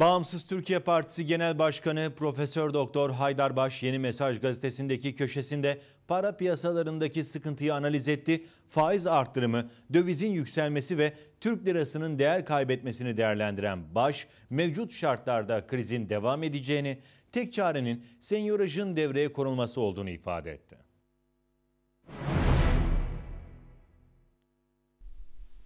Bağımsız Türkiye Partisi Genel Başkanı Profesör Doktor Haydarbaş Yeni Mesaj gazetesindeki köşesinde para piyasalarındaki sıkıntıyı analiz etti. Faiz arttırımı, dövizin yükselmesi ve Türk lirasının değer kaybetmesini değerlendiren Baş, mevcut şartlarda krizin devam edeceğini, tek çarenin senyorajın devreye konulması olduğunu ifade etti.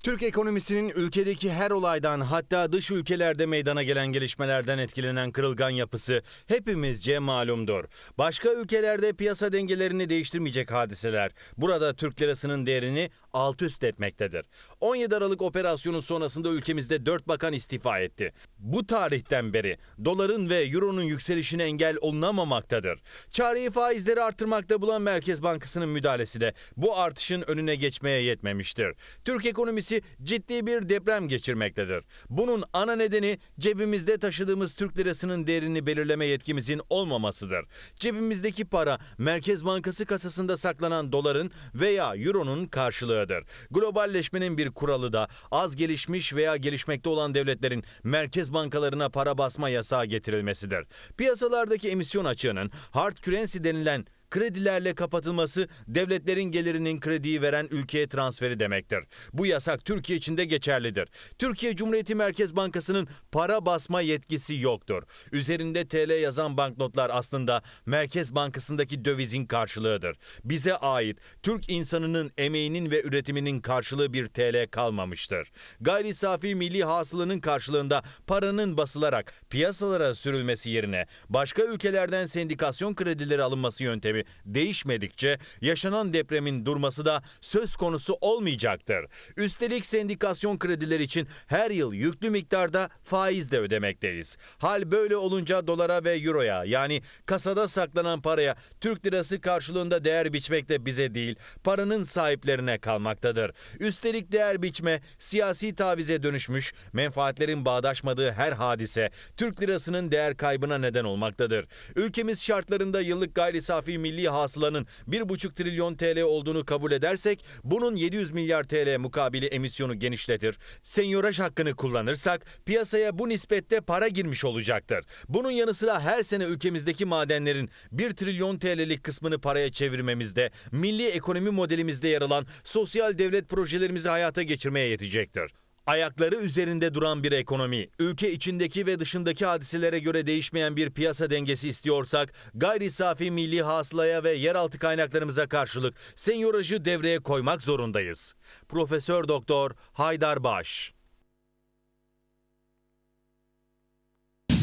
Türk ekonomisinin ülkedeki her olaydan hatta dış ülkelerde meydana gelen gelişmelerden etkilenen kırılgan yapısı hepimizce malumdur. Başka ülkelerde piyasa dengelerini değiştirmeyecek hadiseler burada Türk lirasının değerini alt üst etmektedir. 17 Aralık operasyonu sonrasında ülkemizde 4 bakan istifa etti. Bu tarihten beri doların ve euronun yükselişine engel olunamamaktadır. Çareyi faizleri artırmakta bulan Merkez Bankası'nın müdahalesi de bu artışın önüne geçmeye yetmemiştir. Türk ekonomisi ülkesi ciddi bir deprem geçirmektedir. Bunun ana nedeni cebimizde taşıdığımız Türk lirasının değerini belirleme yetkimizin olmamasıdır. Cebimizdeki para Merkez Bankası kasasında saklanan doların veya euronun karşılığıdır. Globalleşmenin bir kuralı da az gelişmiş veya gelişmekte olan devletlerin merkez bankalarına para basma yasağı getirilmesidir. Piyasalardaki emisyon açığının hard currency denilen kredilerle kapatılması devletlerin gelirinin krediyi veren ülkeye transferi demektir. Bu yasak Türkiye için de geçerlidir. Türkiye Cumhuriyeti Merkez Bankası'nın para basma yetkisi yoktur. Üzerinde TL yazan banknotlar aslında Merkez Bankası'ndaki dövizin karşılığıdır. Bize ait Türk insanının emeğinin ve üretiminin karşılığı bir TL kalmamıştır. Gayri safi milli hasılının karşılığında paranın basılarak piyasalara sürülmesi yerine başka ülkelerden sendikasyon kredileri alınması yöntemi değişmedikçe yaşanan depremin durması da söz konusu olmayacaktır. Üstelik sendikasyon kredileri için her yıl yüklü miktarda faiz de ödemekteyiz. Hal böyle olunca dolara ve euroya yani kasada saklanan paraya Türk lirası karşılığında değer biçmek de bize değil paranın sahiplerine kalmaktadır. Üstelik değer biçme siyasi tavize dönüşmüş menfaatlerin bağdaşmadığı her hadise Türk lirasının değer kaybına neden olmaktadır. Ülkemiz şartlarında yıllık gayri safi milli milli hasılanın 1,5 trilyon TL olduğunu kabul edersek bunun 700 milyar TL mukabili emisyonu genişletir. Senyoraj hakkını kullanırsak piyasaya bu nispette para girmiş olacaktır. Bunun yanı sıra her sene ülkemizdeki madenlerin 1 trilyon TL'lik kısmını paraya çevirmemizde, milli ekonomi modelimizde yer alan sosyal devlet projelerimizi hayata geçirmeye yetecektir. Ayakları üzerinde duran bir ekonomi, ülke içindeki ve dışındaki hadiselere göre değişmeyen bir piyasa dengesi istiyorsak, gayri safi milli hasılaya ve yeraltı kaynaklarımıza karşılık senyorajı devreye koymak zorundayız. Profesör Doktor Haydar Baş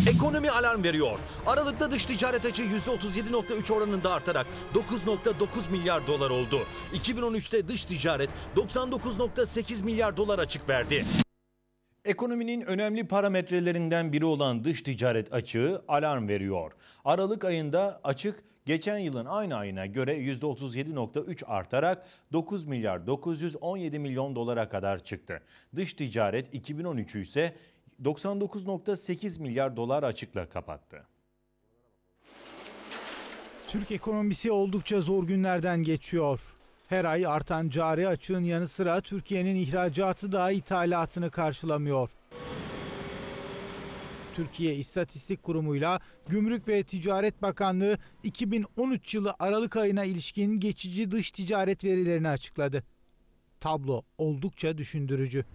Ekonomi alarm veriyor. Aralıkta dış ticaret açığı %37.3 oranında artarak 9.9 milyar dolar oldu. 2013'te dış ticaret 99.8 milyar dolar açık verdi. Ekonominin önemli parametrelerinden biri olan dış ticaret açığı alarm veriyor. Aralık ayında açık geçen yılın aynı ayına göre %37.3 artarak 9 milyar 917 milyon dolara kadar çıktı. Dış ticaret 2013'ü ise 99.8 milyar dolar açıkla kapattı. Türk ekonomisi oldukça zor günlerden geçiyor. Her ay artan cari açığın yanı sıra Türkiye'nin ihracatı da ithalatını karşılamıyor. Türkiye İstatistik Kurumu'yla Gümrük ve Ticaret Bakanlığı 2013 yılı Aralık ayına ilişkin geçici dış ticaret verilerini açıkladı. Tablo oldukça düşündürücü.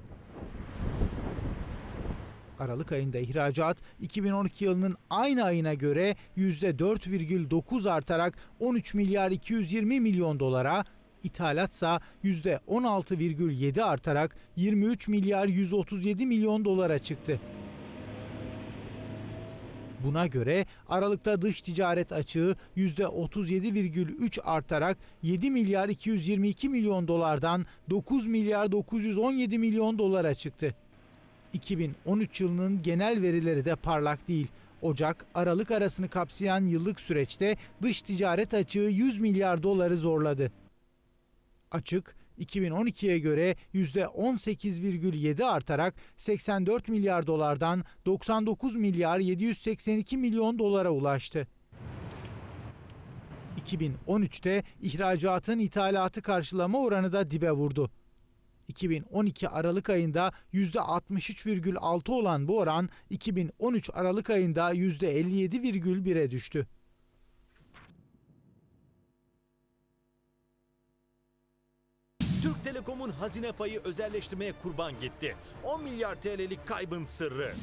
Aralık ayında ihracat 2012 yılının aynı ayına göre %4,9 artarak 13 milyar 220 milyon dolara, ithalatsa %16,7 artarak 23 milyar 137 milyon dolara çıktı. Buna göre Aralık'ta dış ticaret açığı %37,3 artarak 7 milyar 222 milyon dolardan 9 milyar 917 milyon dolara çıktı. 2013 yılının genel verileri de parlak değil. Ocak, Aralık arasını kapsayan yıllık süreçte dış ticaret açığı 100 milyar doları zorladı. Açık, 2012'ye göre %18,7 artarak 84 milyar dolardan 99 milyar 782 milyon dolara ulaştı. 2013'te ihracatın ithalatı karşılama oranı da dibe vurdu. 2012 Aralık ayında %63,6 olan bu oran 2013 Aralık ayında %57,1'e düştü. Türk Telekom'un hazine payı özelleştirmeye kurban gitti. 10 milyar TL'lik kaybın sırrı.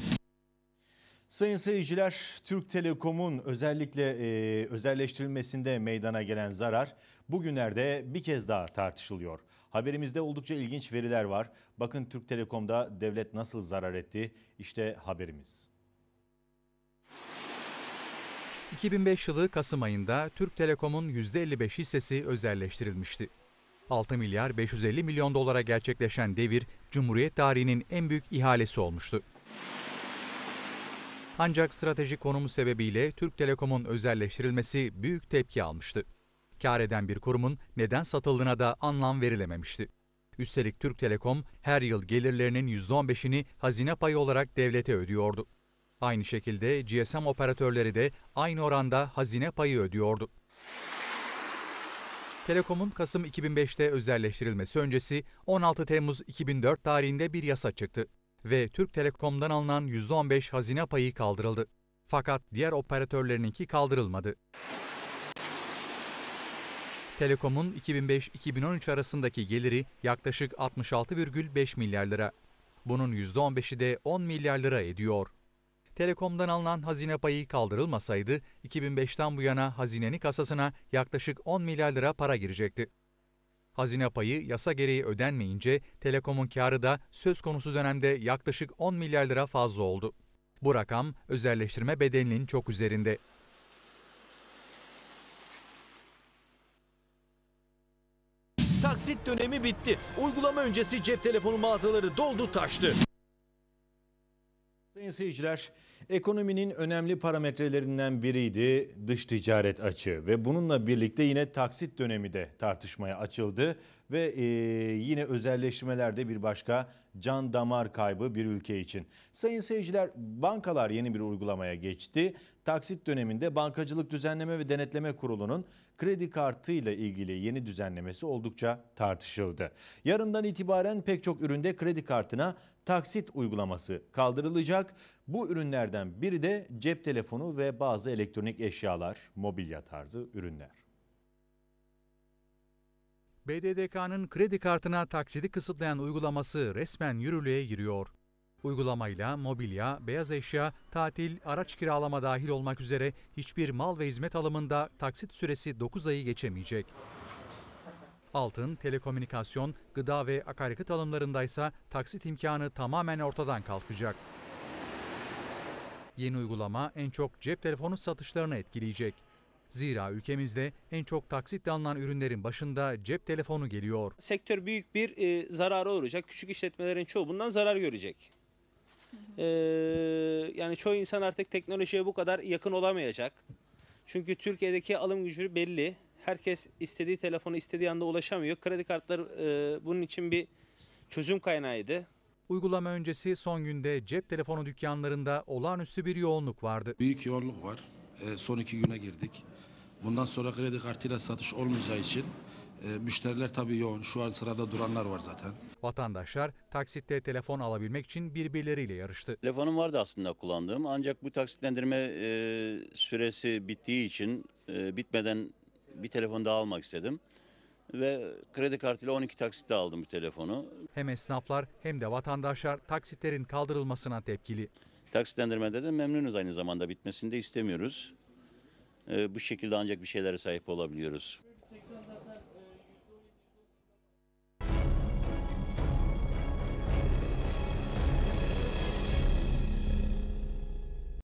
Sayın seyirciler, Türk Telekom'un özellikle e, özelleştirilmesinde meydana gelen zarar bugünlerde bir kez daha tartışılıyor. Haberimizde oldukça ilginç veriler var. Bakın Türk Telekom'da devlet nasıl zarar etti? İşte haberimiz. 2005 yılı Kasım ayında Türk Telekom'un %55 hissesi özelleştirilmişti. 6 milyar 550 milyon dolara gerçekleşen devir, Cumhuriyet tarihinin en büyük ihalesi olmuştu. Ancak stratejik konumu sebebiyle Türk Telekom'un özelleştirilmesi büyük tepki almıştı kar eden bir kurumun neden satıldığına da anlam verilememişti. Üstelik Türk Telekom her yıl gelirlerinin %15'ini hazine payı olarak devlete ödüyordu. Aynı şekilde GSM operatörleri de aynı oranda hazine payı ödüyordu. Telekom'un Kasım 2005'te özelleştirilmesi öncesi 16 Temmuz 2004 tarihinde bir yasa çıktı ve Türk Telekom'dan alınan %15 hazine payı kaldırıldı. Fakat diğer operatörlerininki kaldırılmadı. Telekom'un 2005-2013 arasındaki geliri yaklaşık 66,5 milyar lira. Bunun %15'i de 10 milyar lira ediyor. Telekom'dan alınan hazine payı kaldırılmasaydı 2005'ten bu yana hazinenin kasasına yaklaşık 10 milyar lira para girecekti. Hazine payı yasa gereği ödenmeyince Telekom'un karı da söz konusu dönemde yaklaşık 10 milyar lira fazla oldu. Bu rakam özelleştirme bedelinin çok üzerinde. transit dönemi bitti. Uygulama öncesi cep telefonu mağazaları doldu taştı. Sayın seyirciler, ekonominin önemli parametrelerinden biriydi dış ticaret açığı ve bununla birlikte yine taksit dönemi de tartışmaya açıldı ve e, yine özelleşmelerde bir başka can damar kaybı bir ülke için. Sayın seyirciler bankalar yeni bir uygulamaya geçti. Taksit döneminde Bankacılık Düzenleme ve Denetleme Kurulu'nun kredi kartıyla ilgili yeni düzenlemesi oldukça tartışıldı. Yarından itibaren pek çok üründe kredi kartına taksit uygulaması kaldırılacak. Bu ürünlerden biri de cep telefonu ve bazı elektronik eşyalar, mobilya tarzı ürünler. BDDK'nın kredi kartına taksidi kısıtlayan uygulaması resmen yürürlüğe giriyor. Uygulamayla mobilya, beyaz eşya, tatil, araç kiralama dahil olmak üzere hiçbir mal ve hizmet alımında taksit süresi 9 ayı geçemeyecek. Altın, telekomünikasyon, gıda ve akaryakıt alımlarındaysa taksit imkanı tamamen ortadan kalkacak. Yeni uygulama en çok cep telefonu satışlarını etkileyecek. Zira ülkemizde en çok taksitle alınan ürünlerin başında cep telefonu geliyor. Sektör büyük bir e, zarara uğrayacak. Küçük işletmelerin çoğu bundan zarar görecek. Ee, yani çoğu insan artık teknolojiye bu kadar yakın olamayacak. Çünkü Türkiye'deki alım gücü belli. Herkes istediği telefonu istediği anda ulaşamıyor. Kredi kartları e, bunun için bir çözüm kaynağıydı. Uygulama öncesi son günde cep telefonu dükkanlarında olağanüstü bir yoğunluk vardı. Büyük yoğunluk var. E, son iki güne girdik. Bundan sonra kredi kartıyla satış olmayacağı için e, müşteriler tabii yoğun. Şu an sırada duranlar var zaten. Vatandaşlar taksitte telefon alabilmek için birbirleriyle yarıştı. Telefonum vardı aslında kullandığım ancak bu taksitlendirme e, süresi bittiği için e, bitmeden bir telefon daha almak istedim ve kredi kartıyla 12 taksitte aldım bu telefonu. Hem esnaflar hem de vatandaşlar taksitlerin kaldırılmasına tepkili. Taksitlendirmede de memnunuz aynı zamanda bitmesini de istemiyoruz. Ee, bu şekilde ancak bir şeylere sahip olabiliyoruz.